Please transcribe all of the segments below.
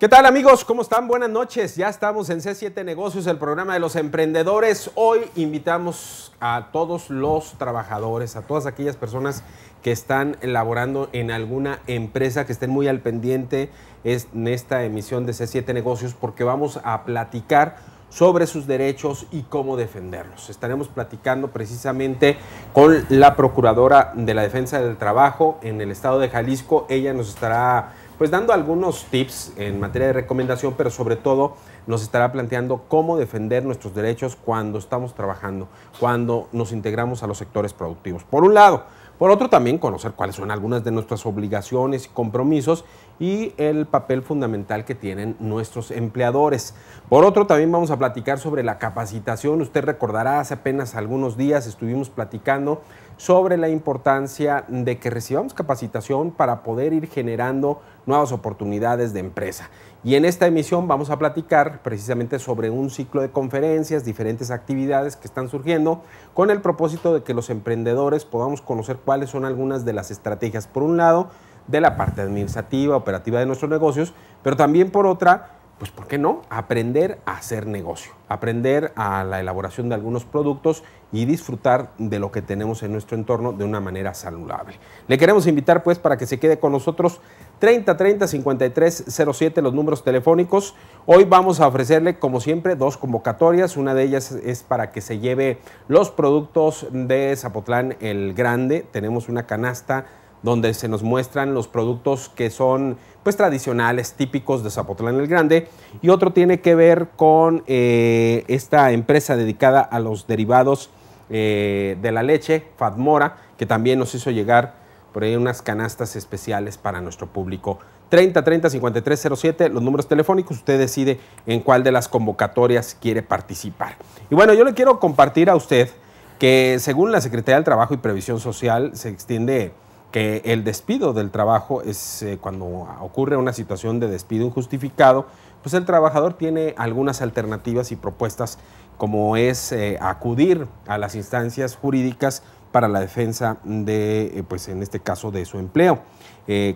¿Qué tal amigos? ¿Cómo están? Buenas noches. Ya estamos en C7 Negocios, el programa de los emprendedores. Hoy invitamos a todos los trabajadores, a todas aquellas personas que están laborando en alguna empresa, que estén muy al pendiente en esta emisión de C7 Negocios, porque vamos a platicar sobre sus derechos y cómo defenderlos. Estaremos platicando precisamente con la Procuradora de la Defensa del Trabajo en el Estado de Jalisco. Ella nos estará pues dando algunos tips en materia de recomendación, pero sobre todo nos estará planteando cómo defender nuestros derechos cuando estamos trabajando, cuando nos integramos a los sectores productivos. Por un lado, por otro también conocer cuáles son algunas de nuestras obligaciones y compromisos y el papel fundamental que tienen nuestros empleadores. Por otro también vamos a platicar sobre la capacitación. Usted recordará, hace apenas algunos días estuvimos platicando sobre la importancia de que recibamos capacitación para poder ir generando nuevas oportunidades de empresa. Y en esta emisión vamos a platicar precisamente sobre un ciclo de conferencias, diferentes actividades que están surgiendo, con el propósito de que los emprendedores podamos conocer cuáles son algunas de las estrategias, por un lado, de la parte administrativa, operativa de nuestros negocios, pero también por otra, pues ¿por qué no? Aprender a hacer negocio, aprender a la elaboración de algunos productos y disfrutar de lo que tenemos en nuestro entorno de una manera saludable. Le queremos invitar pues para que se quede con nosotros 30 30 53 los números telefónicos. Hoy vamos a ofrecerle como siempre dos convocatorias, una de ellas es para que se lleve los productos de Zapotlán el Grande, tenemos una canasta donde se nos muestran los productos que son pues tradicionales, típicos de Zapotlán el Grande, y otro tiene que ver con eh, esta empresa dedicada a los derivados eh, de la leche, Fatmora, que también nos hizo llegar por ahí unas canastas especiales para nuestro público. 30 30 53 los números telefónicos, usted decide en cuál de las convocatorias quiere participar. Y bueno, yo le quiero compartir a usted que según la Secretaría del Trabajo y Previsión Social se extiende que el despido del trabajo es eh, cuando ocurre una situación de despido injustificado, pues el trabajador tiene algunas alternativas y propuestas como es eh, acudir a las instancias jurídicas para la defensa de, eh, pues en este caso, de su empleo.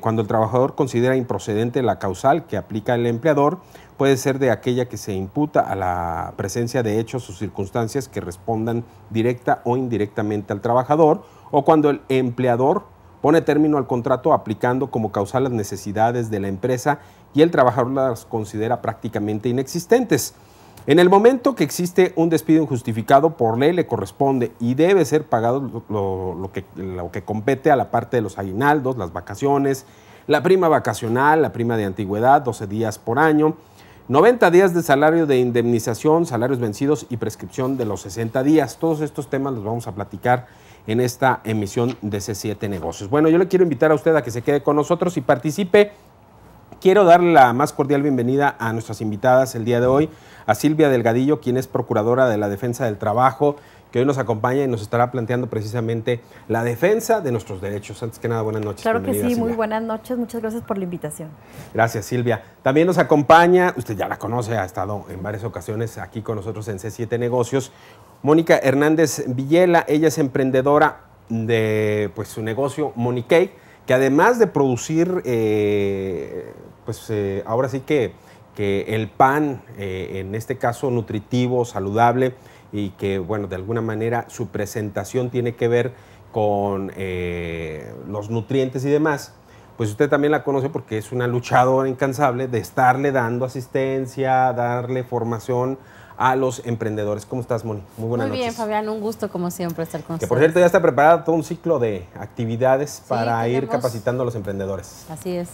cuando el trabajador considera improcedente la causal que aplica el empleador, puede ser de aquella que se imputa a la presencia de hechos o circunstancias que respondan directa o indirectamente al trabajador, o cuando el empleador Pone término al contrato aplicando como causal las necesidades de la empresa y el trabajador las considera prácticamente inexistentes. En el momento que existe un despido injustificado, por ley le corresponde y debe ser pagado lo, que, lo, que, compete a la parte de los aguinaldos, las vacaciones, la prima vacacional, la prima de antigüedad, 12 días por año, 90 días de salario de indemnización, salarios vencidos y prescripción de los 60 días. Todos estos temas los vamos a platicar en esta emisión de C7 Negocios. Bueno, yo le quiero invitar a usted a que se quede con nosotros y participe. Quiero darle la más cordial bienvenida a nuestras invitadas el día de hoy, a Silvia Delgadillo, quien es procuradora de la Defensa del Trabajo que hoy nos acompaña y nos estará planteando precisamente la defensa de nuestros derechos. Antes que nada, buenas noches. Claro que sí, muy buenas noches. Muchas gracias por la invitación. Gracias, Silvia. También nos acompaña, usted ya la conoce, ha estado en varias ocasiones aquí con nosotros en C7 Negocios, Mónica Hernández Villela. Ella es emprendedora de pues, su negocio Monique, que además de producir, eh, pues eh, ahora sí que, que el pan, eh, en este caso nutritivo, saludable, y que, bueno, de alguna manera su presentación tiene que ver con eh, los nutrientes y demás, pues usted también la conoce porque es una luchadora incansable de estarle dando asistencia, darle formación a los emprendedores. ¿Cómo estás, Moni? Muy buenas noches. Muy bien, Fabián, un gusto como siempre estar con usted. Que por cierto ya está preparado todo un ciclo de actividades para ir capacitando a los emprendedores. Así es.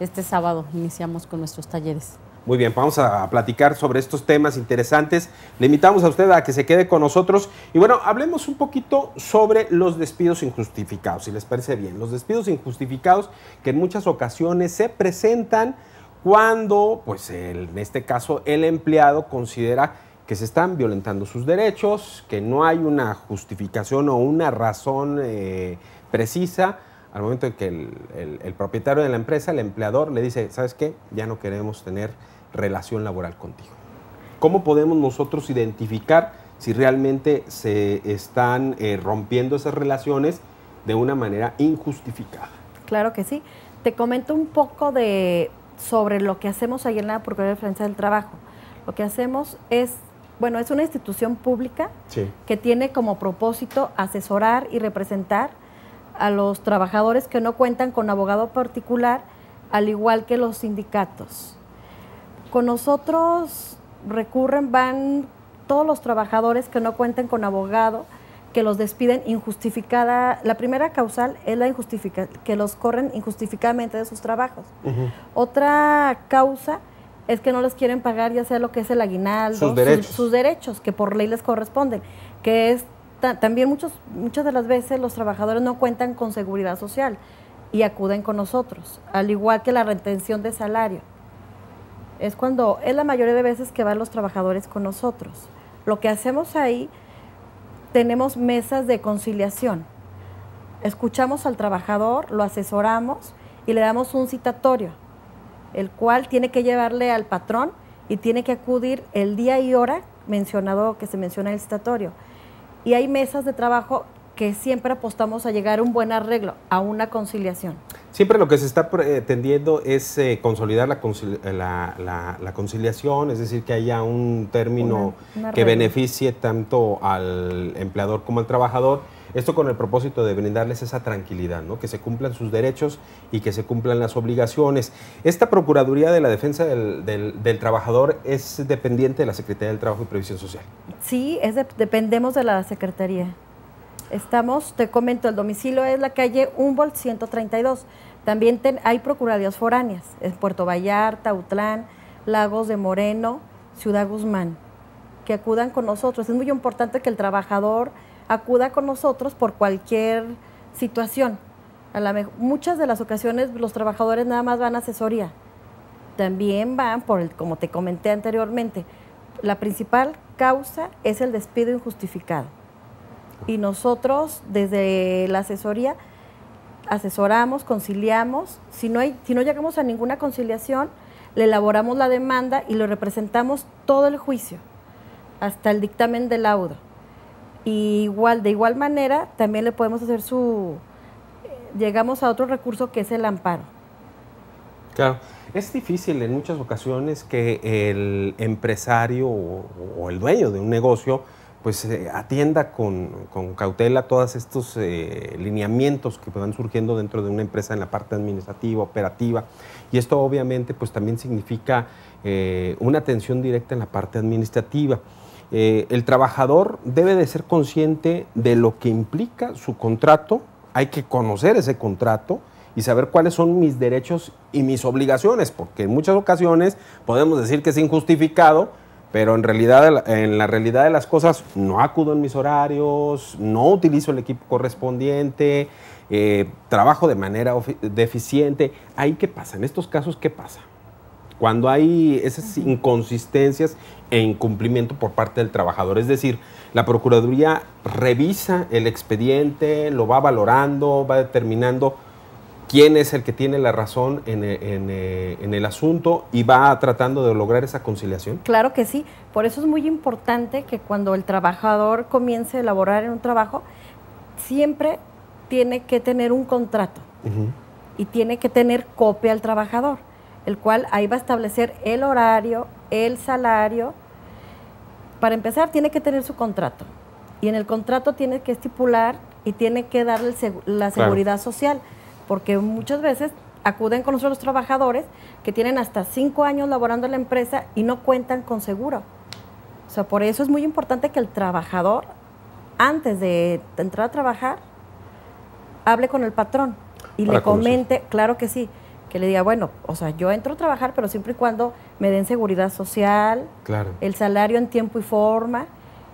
Este sábado iniciamos con nuestros talleres. Muy bien, vamos a platicar sobre estos temas interesantes. Le invitamos a usted a que se quede con nosotros. Y bueno, hablemos un poquito sobre los despidos injustificados, si les parece bien. Los despidos injustificados que en muchas ocasiones se presentan cuando, pues en este caso, el empleado considera que se están violentando sus derechos, que no hay una justificación o una razón eh, precisa al momento en que el, propietario de la empresa, el empleador, le dice, ¿sabes qué? Ya no queremos tener relación laboral contigo. ¿Cómo podemos nosotros identificar si realmente se están eh, rompiendo esas relaciones de una manera injustificada? Claro que sí. Te comento un poco de, sobre lo que hacemos ahí en la Procuraduría de Defensa del Trabajo. Lo que hacemos es bueno, es una institución pública que tiene como propósito asesorar y representar a los trabajadores que no cuentan con abogado particular, al igual que los sindicatos. Con nosotros recurren, van todos los trabajadores que no cuenten con abogado, que los despiden injustificada. La primera causal es la injustificada, que los corren injustificadamente de sus trabajos. Otra causa es que no les quieren pagar ya sea lo que es el aguinaldo, sus derechos. sus derechos que por ley les corresponden, que es también muchas de las veces los trabajadores no cuentan con seguridad social y acuden con nosotros, al igual que la retención de salario. Es cuando es la mayoría de veces que van los trabajadores con nosotros. Lo que hacemos ahí, tenemos mesas de conciliación. Escuchamos al trabajador, lo asesoramos y le damos un citatorio, el cual tiene que llevarle al patrón y tiene que acudir el día y hora mencionado que se menciona en el citatorio y hay mesas de trabajo que siempre apostamos a llegar a un buen arreglo, a una conciliación. Siempre lo que se está pretendiendo es eh, consolidar eh, la, conciliación, es decir, que haya un término que beneficie tanto al empleador como al trabajador esto con el propósito de brindarles esa tranquilidad, ¿no? que se cumplan sus derechos y que se cumplan las obligaciones. Esta Procuraduría de la Defensa del, Trabajador es dependiente de la Secretaría del Trabajo y Previsión Social. Sí, dependemos de la Secretaría. Estamos, te comento, el domicilio es la calle Humboldt 132. También hay procuradurías foráneas en Puerto Vallarta, Utlán, Lagos de Moreno, Ciudad Guzmán, que acudan con nosotros. Es muy importante que el trabajador acuda con nosotros por cualquier situación. A muchas de las ocasiones los trabajadores nada más van a asesoría. También van por el, como te comenté anteriormente, la principal causa es el despido injustificado. Y nosotros desde la asesoría asesoramos, conciliamos, si no, hay, si no llegamos a ninguna conciliación, le elaboramos la demanda y lo representamos todo el juicio, hasta el dictamen del laudo igual, de igual manera, también le podemos hacer su... Llegamos a otro recurso que es el amparo. Claro. Es difícil en muchas ocasiones que el empresario o, el dueño de un negocio pues eh, atienda con, con, cautela todos estos eh, lineamientos que van surgiendo dentro de una empresa en la parte administrativa, operativa. Y esto obviamente pues también significa eh, una atención directa en la parte administrativa. Eh, el trabajador debe de ser consciente de lo que implica su contrato, hay que conocer ese contrato y saber cuáles son mis derechos y mis obligaciones, porque en muchas ocasiones podemos decir que es injustificado, pero en, realidad, en la realidad de las cosas no acudo en mis horarios, no utilizo el equipo correspondiente, eh, trabajo de manera deficiente. ¿Ahí qué pasa? En estos casos, ¿qué pasa? cuando hay esas inconsistencias e incumplimiento por parte del trabajador. Es decir, la Procuraduría revisa el expediente, lo va valorando, va determinando quién es el que tiene la razón e, e, en, el asunto y va tratando de lograr esa conciliación? Claro que sí, por eso es muy importante que cuando el trabajador comience a elaborar en un trabajo, siempre tiene que tener un contrato y tiene que tener copia al trabajador el cual ahí va a establecer el horario, el salario. Para empezar, tiene que tener su contrato. Y en el contrato tiene que estipular y tiene que darle la seguridad social, porque muchas veces acuden con nosotros los trabajadores que tienen hasta cinco años laborando en la empresa y no cuentan con seguro. O sea, por eso es muy importante que el trabajador, antes de entrar a trabajar, hable con el patrón y le comente, claro que sí, que le diga, bueno, o sea, yo entro a trabajar, pero siempre y cuando me den seguridad social, el salario en tiempo y forma,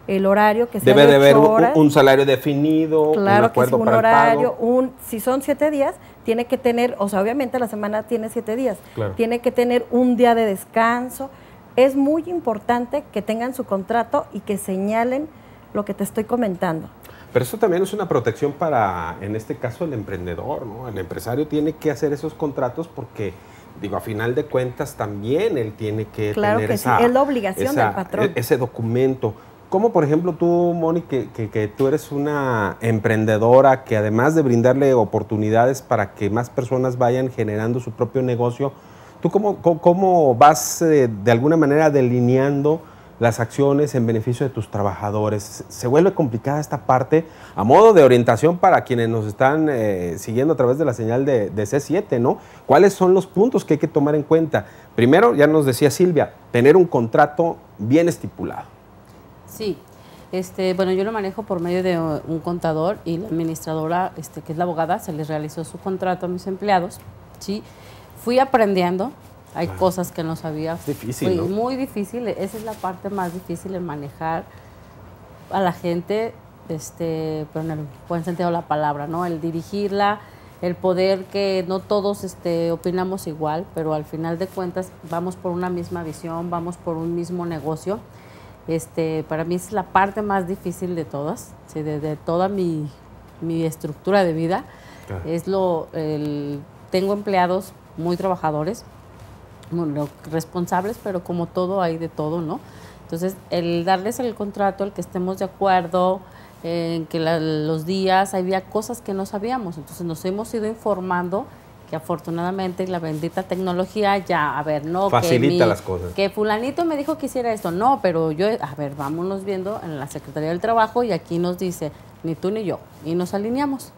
el horario que sea Debe de haber un, salario definido, un acuerdo un horario, un si son siete días, tiene que tener, o sea, obviamente la semana tiene siete días, tiene que tener un día de descanso. Es muy importante que tengan su contrato y que señalen lo que te estoy comentando. Pero eso también es una protección para, en este caso, el emprendedor, ¿no? El empresario tiene que hacer esos contratos porque, digo, a final de cuentas también él tiene que claro que sí. es la obligación del patrón. E-, ese documento. Como por ejemplo tú, Moni, que, tú eres una emprendedora que además de brindarle oportunidades para que más personas vayan generando su propio negocio, ¿tú cómo, cómo, vas eh, de alguna manera delineando las acciones en beneficio de tus trabajadores. Se vuelve complicada esta parte a modo de orientación para quienes nos están eh, siguiendo a través de la señal de, de C7, ¿no? ¿Cuáles son los puntos que hay que tomar en cuenta? Primero, ya nos decía Silvia, tener un contrato bien estipulado. Sí, este, bueno, yo lo manejo por medio de uh, un contador y la administradora, este, que es la abogada, se les realizó su contrato a mis empleados. ¿sí? Fui aprendiendo hay cosas que no sabías. difícil. Muy, difícil. Esa es la parte más difícil de manejar a la gente, este, pero en el buen sentido de la palabra, ¿no? El dirigirla, el poder que no todos este, opinamos igual, pero al final de cuentas vamos por una misma visión, vamos por un mismo negocio. Este, para mí es la parte más difícil de todas, de, toda mi, estructura de vida. Es lo, tengo empleados muy trabajadores, bueno, responsables, pero como todo hay de todo, ¿no? Entonces, el darles el contrato, el que estemos de acuerdo, en eh, que los días, había cosas que no sabíamos, entonces nos hemos ido informando que afortunadamente la bendita tecnología ya, a ver, no. Facilita las cosas. Que fulanito me dijo que hiciera esto, no, pero yo, a ver, vámonos viendo en la Secretaría del Trabajo y aquí nos dice, ni tú ni yo, y nos alineamos.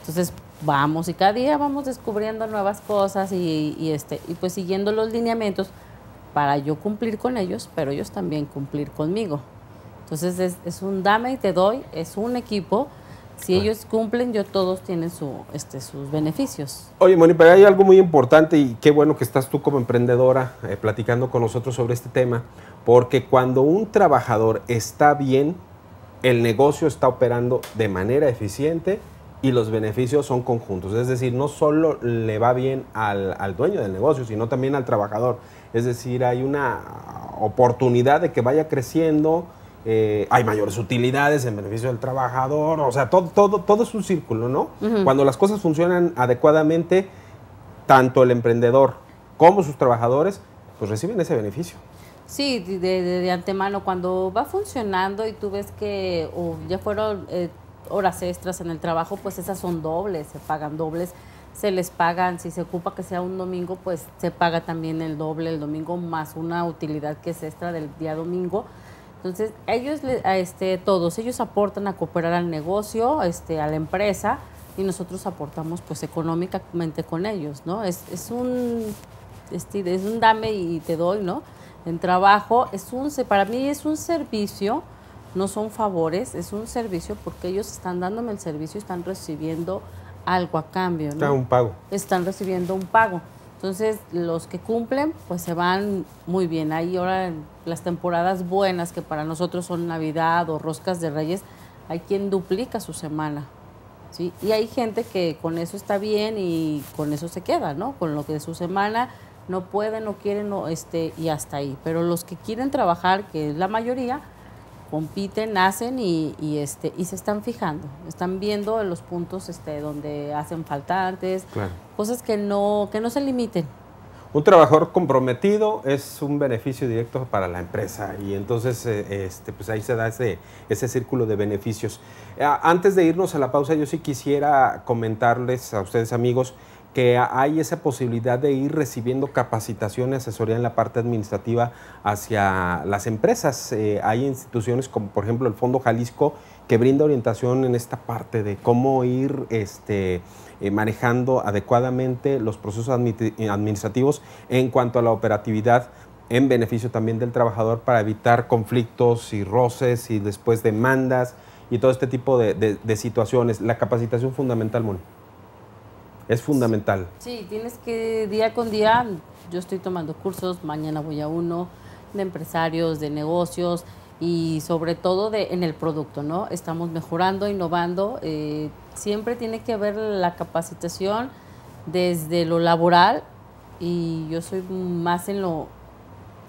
Entonces, vamos y cada día vamos descubriendo nuevas cosas y, este, pues siguiendo los lineamientos para yo cumplir con ellos, pero ellos también cumplir conmigo. Entonces es, un dame y te doy, es un equipo. Si ellos cumplen, yo todos tienen este, sus beneficios. Oye, Moni, pero hay algo muy importante y qué bueno que estás tú como emprendedora eh, platicando con nosotros sobre este tema, porque cuando un trabajador está bien, el negocio está operando de manera eficiente y los beneficios son conjuntos. Es decir, no solo le va bien al, dueño del negocio, sino también al trabajador. Es decir, hay una oportunidad de que vaya creciendo, eh, hay mayores utilidades en beneficio del trabajador, o sea, todo, todo, todo es un círculo, ¿no? Cuando las cosas funcionan adecuadamente, tanto el emprendedor como sus trabajadores, pues reciben ese beneficio. Sí, de, antemano, cuando va funcionando y tú ves que ya fueron eh, horas extras en el trabajo, pues esas son dobles, se pagan dobles, se les pagan, si se ocupa que sea un domingo, pues se paga también el doble el domingo más una utilidad que es extra del día domingo. Entonces, ellos, este, todos, ellos aportan a cooperar al negocio, este, a la empresa, y nosotros aportamos pues económicamente con ellos, ¿no? Es, un este, es un dame y te doy, ¿no? En trabajo, es un, para mí es un servicio no son favores, es un servicio porque ellos están dándome el servicio, y están recibiendo algo a cambio. Está ah, un pago. Están recibiendo un pago. Entonces, los que cumplen, pues se van muy bien. Ahí ahora las temporadas buenas, que para nosotros son Navidad o Roscas de Reyes, hay quien duplica su semana. ¿sí? Y hay gente que con eso está bien y con eso se queda, ¿no? Con lo que de su semana no pueden, no quieren, no, este, y hasta ahí. Pero los que quieren trabajar, que es la mayoría, compiten, hacen y, este, y se están fijando, están viendo los puntos este, donde hacen faltantes, cosas que no, que no se limiten. Un trabajador comprometido es un beneficio directo para la empresa y entonces eh, este, pues ahí se da ese, ese círculo de beneficios. Antes de irnos a la pausa, yo sí quisiera comentarles a ustedes amigos, que hay esa posibilidad de ir recibiendo capacitación y asesoría en la parte administrativa hacia las empresas. Eh, hay instituciones como por ejemplo el Fondo Jalisco que brinda orientación en esta parte de cómo ir este, eh, manejando adecuadamente los procesos administrativos en cuanto a la operatividad en beneficio también del trabajador para evitar conflictos y roces y después demandas y todo este tipo de, de situaciones. La capacitación fundamental, Moni. Es fundamental. Sí, tienes que día con día, yo estoy tomando cursos, mañana voy a uno, de empresarios, de negocios y sobre todo de, en el producto, ¿no? Estamos mejorando, innovando, eh, siempre tiene que haber la capacitación desde lo laboral y yo soy más en lo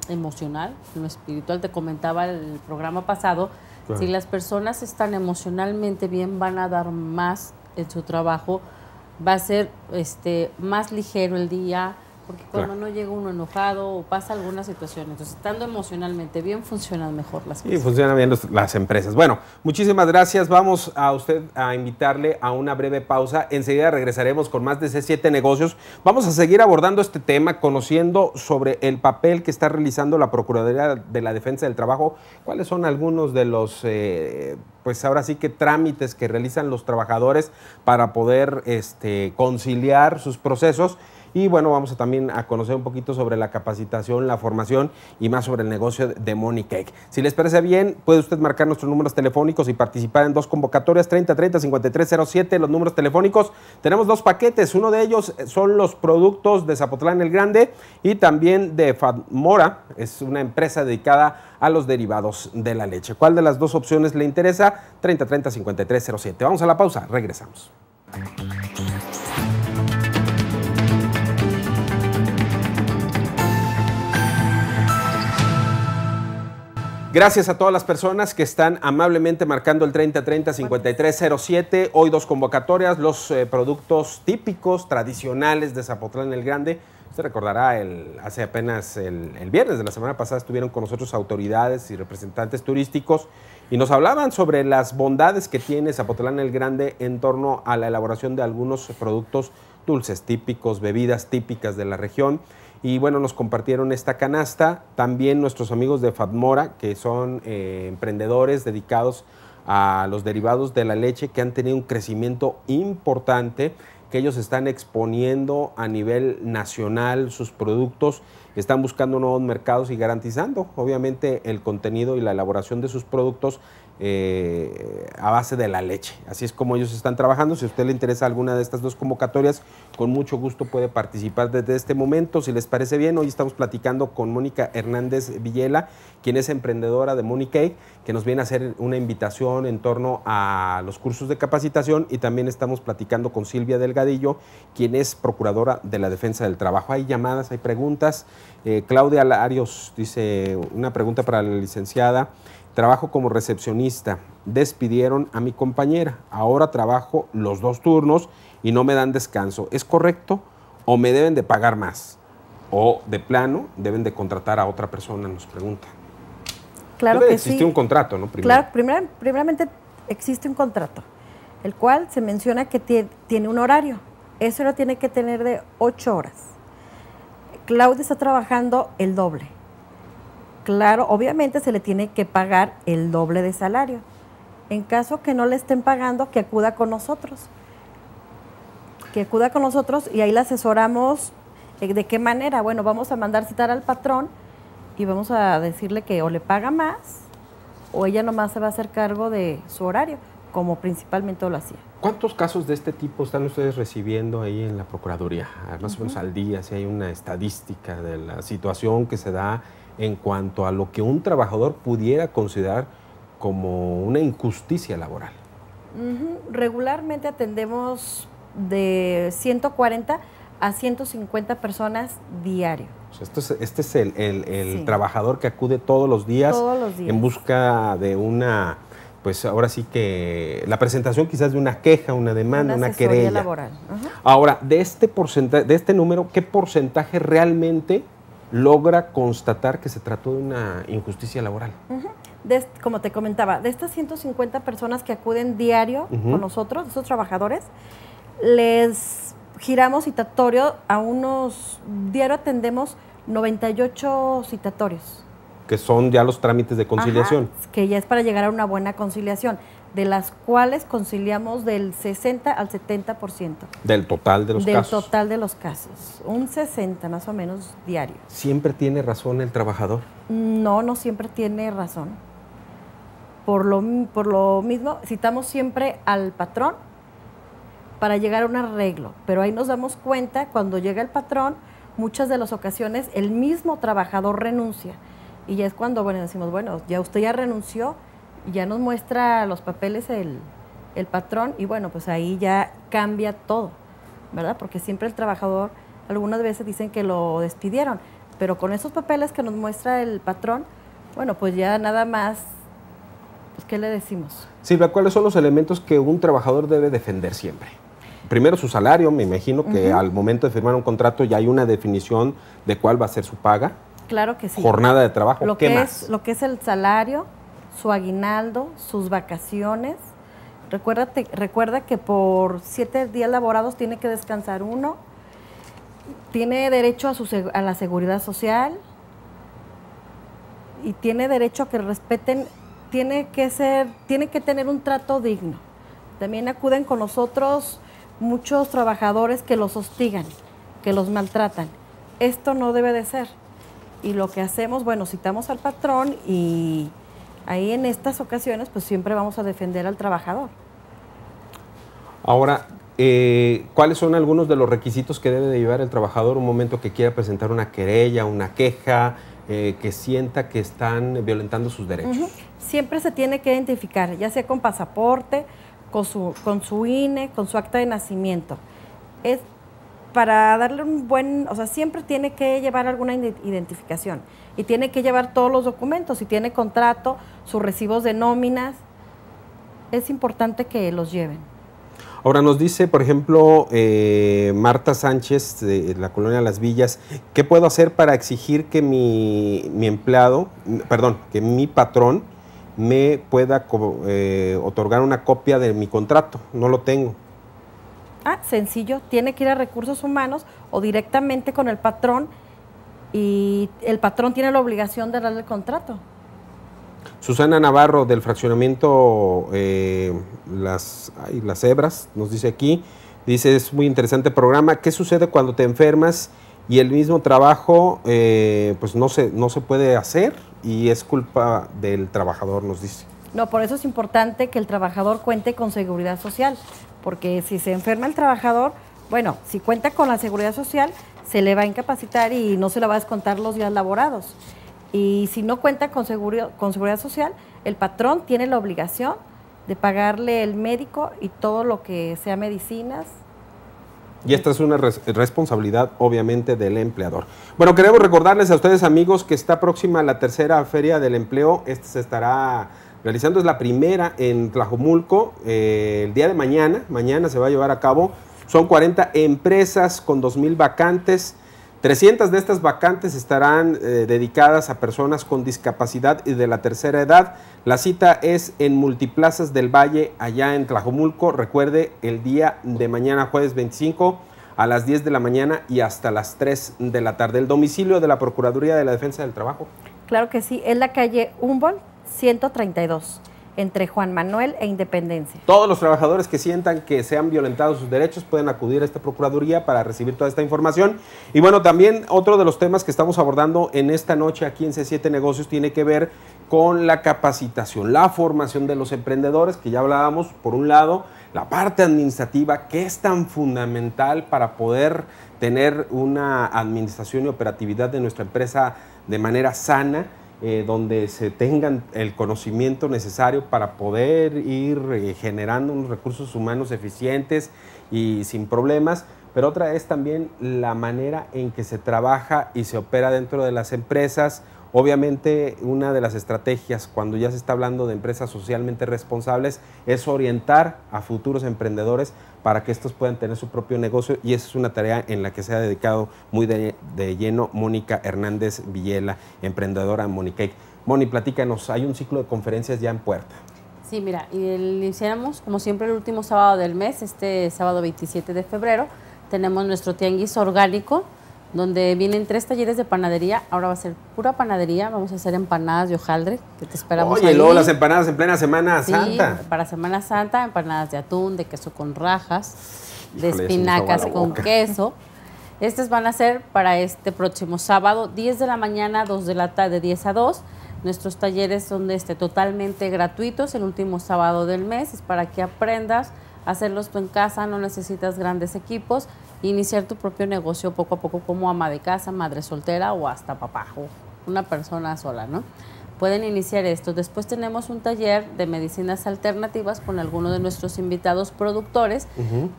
emocional, en lo espiritual, te comentaba el programa pasado, si las personas están emocionalmente bien van a dar más en su trabajo, va a ser este, más ligero el día, porque cuando no llega uno enojado o pasa alguna situación, entonces estando emocionalmente bien funcionan mejor las cosas. Y funcionan bien las empresas. Bueno, muchísimas gracias. Vamos a usted a invitarle a una breve pausa. Enseguida regresaremos con más de C7 Negocios. Vamos a seguir abordando este tema, conociendo sobre el papel que está realizando la Procuraduría de la Defensa del Trabajo. ¿Cuáles son algunos de los, eh, pues ahora sí que trámites que realizan los trabajadores para poder este, conciliar sus procesos? Y bueno, vamos a también a conocer un poquito sobre la capacitación, la formación y más sobre el negocio de Money Cake. Si les parece bien, puede usted marcar nuestros números telefónicos y participar en dos convocatorias 3030-5307, los números telefónicos. Tenemos dos paquetes, uno de ellos eh, son los productos de Zapotlán el Grande y también de Fatmora, es una empresa dedicada a los derivados de la leche. ¿Cuál de las dos opciones le interesa? 3030-5307. Vamos a la pausa, regresamos. Gracias a todas las personas que están amablemente marcando el 3030-5307. Hoy dos convocatorias, los eh, productos típicos, tradicionales de Zapotlán el Grande. Usted recordará, el, hace apenas el, el, viernes de la semana pasada estuvieron con nosotros autoridades y representantes turísticos y nos hablaban sobre las bondades que tiene Zapotlán el Grande en torno a la elaboración de algunos productos dulces típicos, bebidas típicas de la región. Y bueno, nos compartieron esta canasta. También nuestros amigos de Fatmora, que son eh, emprendedores dedicados a los derivados de la leche, que han tenido un crecimiento importante, que ellos están exponiendo a nivel nacional sus productos, están buscando nuevos mercados y garantizando, obviamente, el contenido y la elaboración de sus productos eh, a base de la leche. Así es como ellos están trabajando. Si a usted le interesa alguna de estas dos convocatorias, con mucho gusto puede participar desde este momento. Si les parece bien, hoy estamos platicando con Mónica Hernández Villela, quien es emprendedora de Money Cake, que nos viene a hacer una invitación en torno a los cursos de capacitación y también estamos platicando con Silvia Delgadillo, quien es procuradora de la defensa del trabajo. Hay llamadas, hay preguntas. Eh, Claudia Larios dice una pregunta para la licenciada. Trabajo como recepcionista. Despidieron a mi compañera. Ahora trabajo los dos turnos y no me dan descanso. ¿Es correcto? ¿O me deben de pagar más? ¿O de plano deben de contratar a otra persona? Nos pregunta. Claro que sí. existe un contrato, ¿no? Primero. Claro, primeramente existe un contrato, el cual se menciona que tiene, tiene un horario. Eso lo tiene que tener de ocho horas. Claudia está trabajando el doble claro, obviamente se le tiene que pagar el doble de salario. En caso que no le estén pagando, que acuda con nosotros. Que acuda con nosotros y ahí le asesoramos eh, de qué manera. Bueno, vamos a mandar citar al patrón y vamos a decirle que o le paga más o ella nomás se va a hacer cargo de su horario, como principalmente lo hacía. ¿Cuántos casos de este tipo están ustedes recibiendo ahí en la Procuraduría? Más o menos al día, si hay una estadística de la situación que se da en cuanto a lo que un trabajador pudiera considerar como una injusticia laboral? Regularmente atendemos de 140 a 150 personas diario. Este es, el, trabajador que acude todos los, días en busca de una, pues ahora sí que la presentación quizás de una queja, una demanda, una, querella. Ahora, de este porcentaje, de este número, ¿qué porcentaje realmente logra constatar que se trató de una injusticia laboral. como te comentaba, de estas 150 personas que acuden diario con nosotros, esos trabajadores, les giramos citatorio a unos, diario atendemos 98 citatorios que son ya los trámites de conciliación. que ya es para llegar a una buena conciliación, de las cuales conciliamos del 60 al 70%. Del total de los casos. Del total de los casos, un 60 más o menos diario. ¿Siempre tiene razón el trabajador? No, no siempre tiene razón. Por lo, por lo mismo, citamos siempre al patrón para llegar a un arreglo, pero ahí nos damos cuenta cuando llega el patrón, muchas de las ocasiones el mismo trabajador renuncia y ya es cuando, bueno, decimos, bueno, ya usted ya renunció, y ya nos muestra los papeles el, patrón y bueno, pues ahí ya cambia todo, ¿verdad? Porque siempre el trabajador, algunas veces dicen que lo despidieron, pero con esos papeles que nos muestra el patrón, bueno, pues ya nada más, pues ¿qué le decimos? Silvia, ¿cuáles son los elementos que un trabajador debe defender siempre? Primero su salario, me imagino que al momento de firmar un contrato ya hay una definición de cuál va a ser su paga. Claro que sí. Jornada de trabajo. Lo que Es, lo que es el salario, su aguinaldo, sus vacaciones. Recuérdate, recuerda que por siete días laborados tiene que descansar uno. Tiene derecho a, su, a la seguridad social y tiene derecho a que respeten. Tiene que ser, tiene que tener un trato digno. También acuden con nosotros muchos trabajadores que los hostigan, que los maltratan. Esto no debe de ser y lo que hacemos, bueno, citamos al patrón y ahí en estas ocasiones pues siempre vamos a defender al trabajador. Ahora, eh, ¿cuáles son algunos de los requisitos que debe de llevar el trabajador un momento que quiera presentar una querella, una queja, eh, que sienta que están violentando sus derechos? Siempre se tiene que identificar, ya sea con pasaporte, con su, con su INE, con su acta de nacimiento. Es, para darle un buen, o sea, siempre tiene que llevar alguna identificación y tiene que llevar todos los documentos, si tiene contrato, sus recibos de nóminas, es importante que los lleven. Ahora nos dice, por ejemplo, eh, Marta Sánchez de la colonia Las Villas, ¿qué puedo hacer para exigir que mi, empleado, perdón, que mi patrón me pueda eh, otorgar una copia de mi contrato? No lo tengo. Ah, sencillo, tiene que ir a recursos humanos o directamente con el patrón y el patrón tiene la obligación de darle el contrato. Susana Navarro del fraccionamiento eh, las, ay, las Hebras nos dice aquí, dice es muy interesante programa, ¿qué sucede cuando te enfermas y el mismo trabajo eh, pues no se, no se puede hacer y es culpa del trabajador, nos dice? No, por eso es importante que el trabajador cuente con seguridad social, porque si se enferma el trabajador, bueno, si cuenta con la seguridad social, se le va a incapacitar y no se le va a descontar los días laborados. Y si no cuenta con, con seguridad social, el patrón tiene la obligación de pagarle el médico y todo lo que sea medicinas, y esta es una responsabilidad obviamente del empleador. Bueno, queremos recordarles a ustedes amigos que está próxima la tercera feria del empleo. Este se estará Realizando es la primera en Tlajomulco. Eh, el día de mañana, mañana se va a llevar a cabo. Son 40 empresas con 2.000 vacantes. 300 de estas vacantes estarán eh, dedicadas a personas con discapacidad y de la tercera edad. La cita es en Multiplazas del Valle, allá en Tlajomulco. Recuerde, el día de mañana, jueves 25, a las 10 de la mañana y hasta las 3 de la tarde. El domicilio de la Procuraduría de la Defensa del Trabajo. Claro que sí, es la calle Humboldt 132 entre Juan Manuel e Independencia. Todos los trabajadores que sientan que se han violentado sus derechos pueden acudir a esta Procuraduría para recibir toda esta información. Y bueno, también otro de los temas que estamos abordando en esta noche aquí en C7 Negocios tiene que ver con la capacitación, la formación de los emprendedores, que ya hablábamos, por un lado, la parte administrativa, que es tan fundamental para poder tener una administración y operatividad de nuestra empresa de manera sana eh, donde se tengan el conocimiento necesario para poder ir eh, generando unos recursos humanos eficientes y sin problemas, pero otra es también la manera en que se trabaja y se opera dentro de las empresas Obviamente, una de las estrategias cuando ya se está hablando de empresas socialmente responsables es orientar a futuros emprendedores para que estos puedan tener su propio negocio y esa es una tarea en la que se ha dedicado muy de, lleno Mónica Hernández Villela, emprendedora Monique Moni, platícanos, hay un ciclo de conferencias ya en puerta. Sí, mira, iniciamos como siempre el último sábado del mes, este sábado 27 de febrero, tenemos nuestro tianguis orgánico, donde vienen tres talleres de panadería. Ahora va a ser pura panadería. Vamos a hacer empanadas de hojaldre, que te esperamos. Oye, luego las empanadas en plena Semana sí, Para Semana Santa, empanadas de atún, de queso con rajas, de espinacas con queso. Estas van a ser para este próximo sábado, 10 de la mañana, 2 de la tarde, 10 a 2. Nuestros talleres son este, totalmente gratuitos. El último sábado del mes es para que aprendas a hacerlos tú en casa, no necesitas grandes equipos iniciar tu propio negocio poco a poco como ama de casa, madre soltera o hasta papá o una persona sola, ¿no? Pueden iniciar esto. Después tenemos un taller de medicinas alternativas con algunos de nuestros invitados productores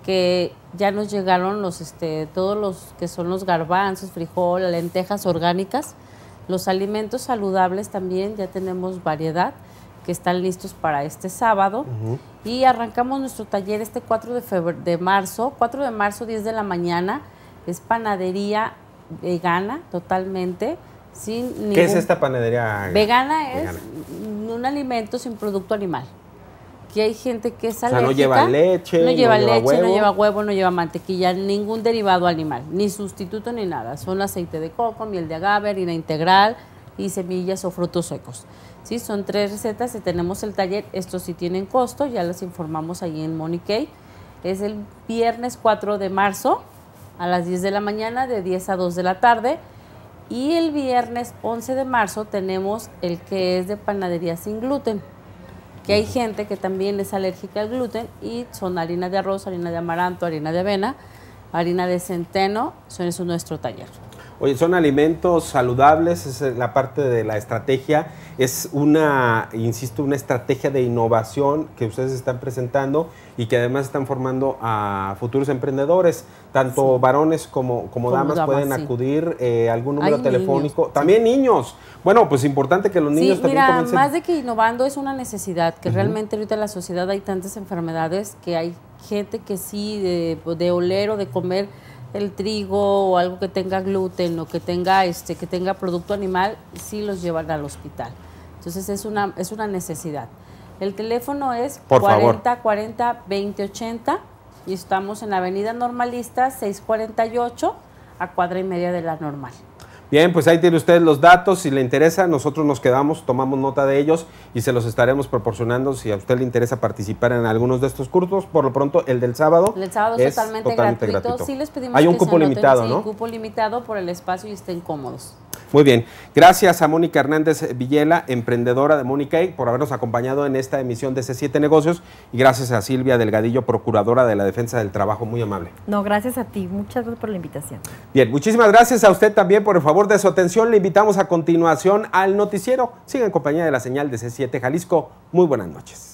que ya nos llegaron los este todos los que son los garbanzos, frijol, lentejas orgánicas, los alimentos saludables también, ya tenemos variedad que están listos para este sábado. Y arrancamos nuestro taller este 4 de, de marzo, 4 de marzo, 10 de la mañana. Es panadería vegana totalmente. Sin ¿Qué es esta panadería vegana? es un alimento sin producto animal. Que hay gente que es no lleva leche, no lleva, leche, no lleva huevo, no lleva mantequilla, ningún derivado animal, ni sustituto ni nada. Son aceite de coco, miel de agave, harina integral y semillas o frutos secos. ¿sí? Son tres recetas y tenemos el taller, estos sí tienen costo, ya las informamos ahí en Monique. Es el viernes 4 de marzo a las 10 de la mañana, de 10 a 2 de la tarde. Y el viernes 11 de marzo tenemos el que es de panadería sin gluten, que hay gente que también es alérgica al gluten y son harina de arroz, harina de amaranto, harina de avena, harina de centeno, son eso es nuestro taller. Oye, son alimentos saludables, es eh, la parte de la estrategia, es una, insisto, una estrategia de innovación que ustedes están presentando y que además están formando a futuros emprendedores, tanto varones como, como, damas, pueden acudir, eh, algún número telefónico, también niños. Bueno, pues importante que los niños también mira, Más de que innovando es una necesidad, que realmente ahorita en la sociedad hay tantas enfermedades que hay gente que sí, de, de oler o de comer el trigo o algo que tenga gluten o que tenga este que tenga producto animal, sí los llevan al hospital. Entonces es una es una necesidad. El teléfono es Por 40 40 y estamos en la Avenida Normalista 648 a cuadra y media de la normal. Bien, pues ahí tiene usted los datos. Si le interesa, nosotros nos quedamos, tomamos nota de ellos y se los estaremos proporcionando si a usted le interesa participar en algunos de estos cursos. Por lo pronto, el del sábado. El sábado es totalmente, gratuito. Sí les pedimos Hay un cupo limitado, ¿no? un cupo limitado por el espacio y estén cómodos. Muy bien, gracias a Mónica Hernández Villela, emprendedora de Mónica e, por habernos acompañado en esta emisión de C7 Negocios y gracias a Silvia Delgadillo, procuradora de la Defensa del Trabajo, muy amable. No, gracias a ti, muchas gracias por la invitación. Bien, muchísimas gracias a usted también por el favor de su atención, le invitamos a continuación al noticiero, siga en compañía de la señal de C7 Jalisco, muy buenas noches.